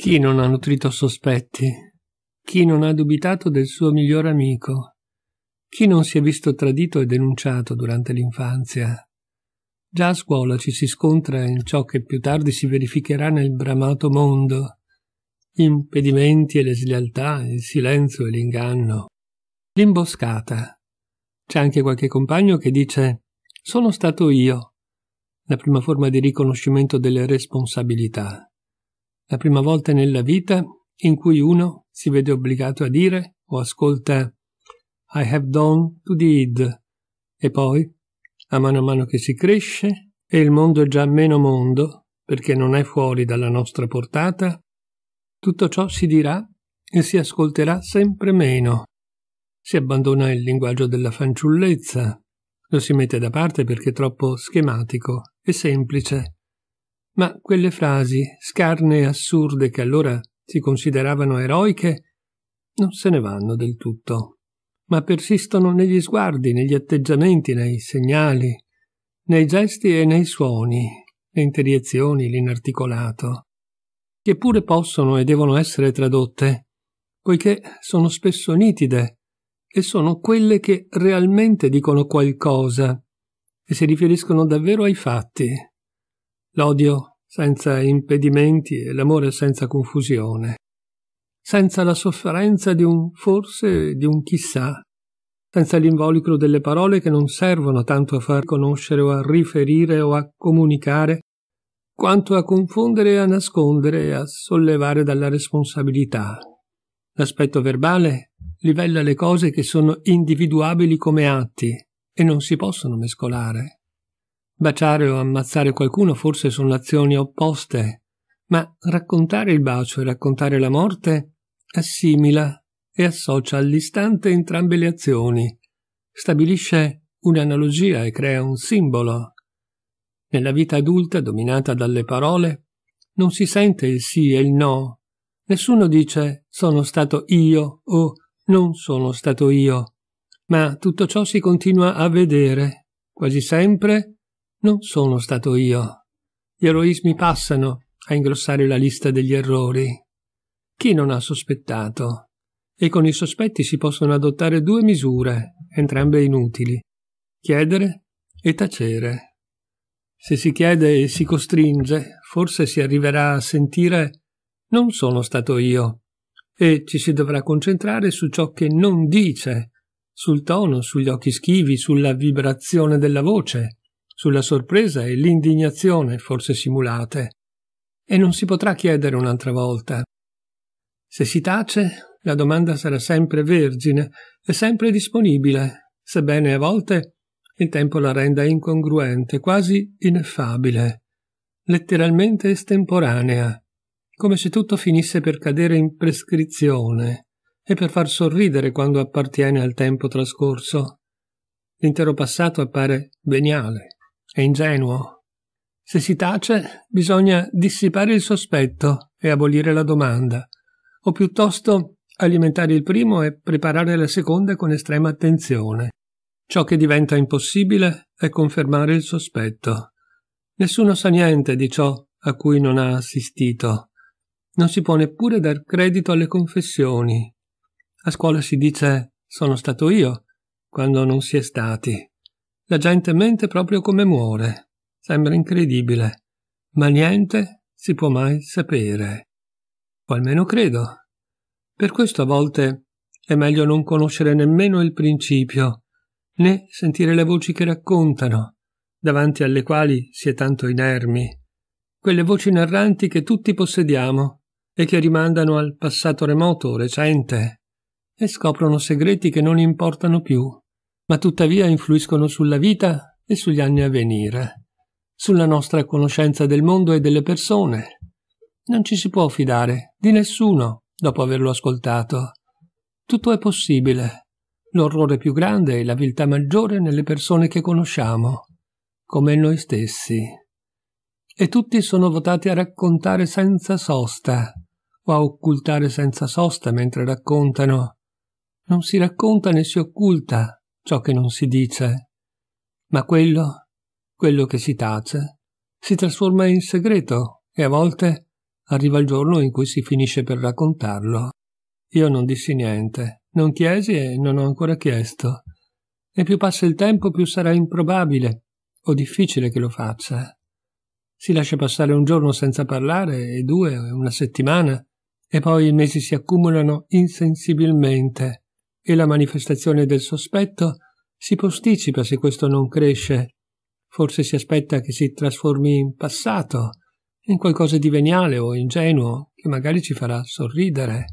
Chi non ha nutrito sospetti? Chi non ha dubitato del suo miglior amico? Chi non si è visto tradito e denunciato durante l'infanzia? Già a scuola ci si scontra in ciò che più tardi si verificherà nel bramato mondo. Gli impedimenti e le slealtà, il silenzio e l'inganno. L'imboscata. C'è anche qualche compagno che dice sono stato io. La prima forma di riconoscimento delle responsabilità la prima volta nella vita in cui uno si vede obbligato a dire o ascolta I have done to did e poi, a mano a mano che si cresce e il mondo è già meno mondo perché non è fuori dalla nostra portata, tutto ciò si dirà e si ascolterà sempre meno. Si abbandona il linguaggio della fanciullezza, lo si mette da parte perché è troppo schematico e semplice ma quelle frasi, scarne e assurde che allora si consideravano eroiche, non se ne vanno del tutto, ma persistono negli sguardi, negli atteggiamenti, nei segnali, nei gesti e nei suoni, le interiezioni, l'inarticolato, che pure possono e devono essere tradotte, poiché sono spesso nitide e sono quelle che realmente dicono qualcosa e si riferiscono davvero ai fatti. L'odio senza impedimenti e l'amore senza confusione, senza la sofferenza di un forse, e di un chissà, senza l'involucro delle parole che non servono tanto a far conoscere o a riferire o a comunicare, quanto a confondere e a nascondere e a sollevare dalla responsabilità. L'aspetto verbale livella le cose che sono individuabili come atti e non si possono mescolare. Baciare o ammazzare qualcuno forse sono azioni opposte, ma raccontare il bacio e raccontare la morte assimila e associa all'istante entrambe le azioni, stabilisce un'analogia e crea un simbolo. Nella vita adulta, dominata dalle parole, non si sente il sì e il no. Nessuno dice sono stato io o non sono stato io, ma tutto ciò si continua a vedere, quasi sempre non sono stato io. Gli eroismi passano a ingrossare la lista degli errori. Chi non ha sospettato? E con i sospetti si possono adottare due misure, entrambe inutili. Chiedere e tacere. Se si chiede e si costringe, forse si arriverà a sentire non sono stato io e ci si dovrà concentrare su ciò che non dice, sul tono, sugli occhi schivi, sulla vibrazione della voce, sulla sorpresa e l'indignazione, forse simulate, e non si potrà chiedere un'altra volta. Se si tace, la domanda sarà sempre vergine e sempre disponibile, sebbene a volte il tempo la renda incongruente, quasi ineffabile, letteralmente estemporanea, come se tutto finisse per cadere in prescrizione e per far sorridere quando appartiene al tempo trascorso. L'intero passato appare veniale, è ingenuo. Se si tace, bisogna dissipare il sospetto e abolire la domanda, o piuttosto alimentare il primo e preparare la seconda con estrema attenzione. Ciò che diventa impossibile è confermare il sospetto. Nessuno sa niente di ciò a cui non ha assistito. Non si può neppure dar credito alle confessioni. A scuola si dice sono stato io, quando non si è stati. La gente mente proprio come muore. Sembra incredibile, ma niente si può mai sapere. O almeno credo. Per questo a volte è meglio non conoscere nemmeno il principio, né sentire le voci che raccontano, davanti alle quali si è tanto inermi, quelle voci narranti che tutti possediamo e che rimandano al passato remoto, recente, e scoprono segreti che non importano più ma tuttavia influiscono sulla vita e sugli anni a venire, sulla nostra conoscenza del mondo e delle persone. Non ci si può fidare di nessuno dopo averlo ascoltato. Tutto è possibile. L'orrore più grande e la viltà maggiore nelle persone che conosciamo, come noi stessi. E tutti sono votati a raccontare senza sosta, o a occultare senza sosta mentre raccontano. Non si racconta né si occulta, ciò che non si dice, ma quello, quello che si tace, si trasforma in segreto e a volte arriva il giorno in cui si finisce per raccontarlo. Io non dissi niente, non chiesi e non ho ancora chiesto. E più passa il tempo, più sarà improbabile o difficile che lo faccia. Si lascia passare un giorno senza parlare, e due, una settimana, e poi i mesi si accumulano insensibilmente e la manifestazione del sospetto si posticipa se questo non cresce. Forse si aspetta che si trasformi in passato, in qualcosa di veniale o ingenuo che magari ci farà sorridere.